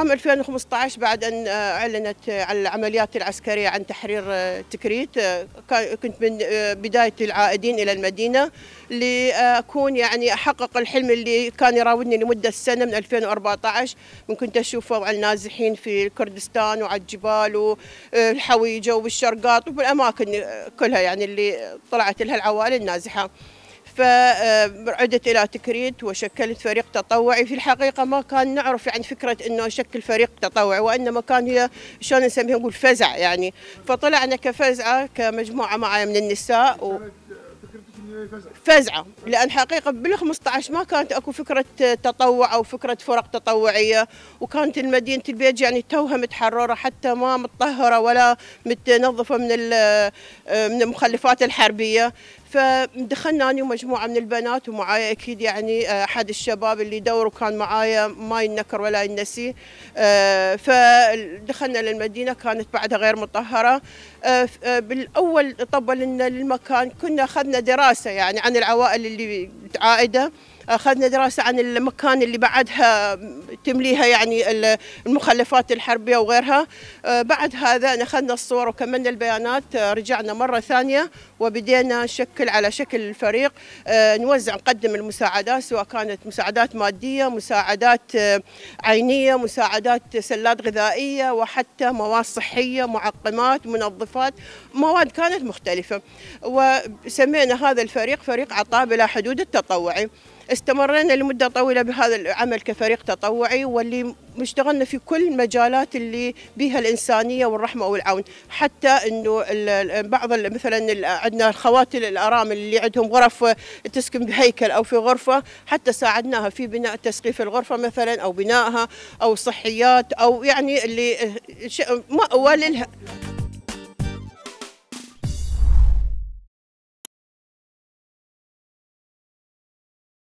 عام 2015 بعد أن آه، أعلنت العمليات العسكرية عن تحرير آه، تكريت آه، كنت من بداية العائدين إلى المدينة لأكون يعني أحقق الحلم اللي كان يراودني لمدة سنة من 2014 من كنت أشوفه على النازحين في كردستان وعلى الجبال والحويجة وبالشرقاط وبالأماكن كلها يعني اللي طلعت لها العوائل النازحة فعدت إلى تكريت وشكلت فريق تطوعي في الحقيقة ما كان نعرف يعني فكرة أنه أشكل فريق تطوعي وإنما كان هي شلون نسميها نقول فزع يعني فطلعنا كفزعة كمجموعة معايا من النساء و... فزعه لان حقيقه بال 15 ما كانت اكو فكره تطوع او فكره فرق تطوعيه وكانت المدينه البيج يعني توها متحرره حتى ما متطهره ولا متنظفه من من المخلفات الحربيه فدخلنا انا ومجموعه من البنات ومعايا اكيد يعني آه، احد الشباب اللي دوره كان معايا ما ينكر ولا ينسي آه، فدخلنا للمدينه كانت بعدها غير مطهره آه، بالاول طبلنا للمكان كنا اخذنا دراسه يعني عن العوائل اللي عائده اخذنا دراسه عن المكان اللي بعدها تمليها يعني المخلفات الحربيه وغيرها آه، بعد هذا اخذنا الصور وكملنا البيانات آه، رجعنا مره ثانيه وبدينا نشكل على شكل الفريق آه، نوزع نقدم المساعدات سواء كانت مساعدات ماديه مساعدات عينيه مساعدات سلات غذائيه وحتى مواد صحيه معقمات منظفات مواد كانت مختلفه وسمينا هذا الفريق فريق عطاء بلا حدود التطوعي استمرينا لمدة طويلة بهذا العمل كفريق تطوعي واللي اشتغلنا في كل المجالات اللي بها الإنسانية والرحمة والعون حتى أنه بعض مثلا عندنا الخوات الأرامل اللي عندهم غرف تسكن بهيكل أو في غرفة حتى ساعدناها في بناء تسقيف الغرفة مثلا أو بنائها أو صحيات أو يعني اللي مأوى للها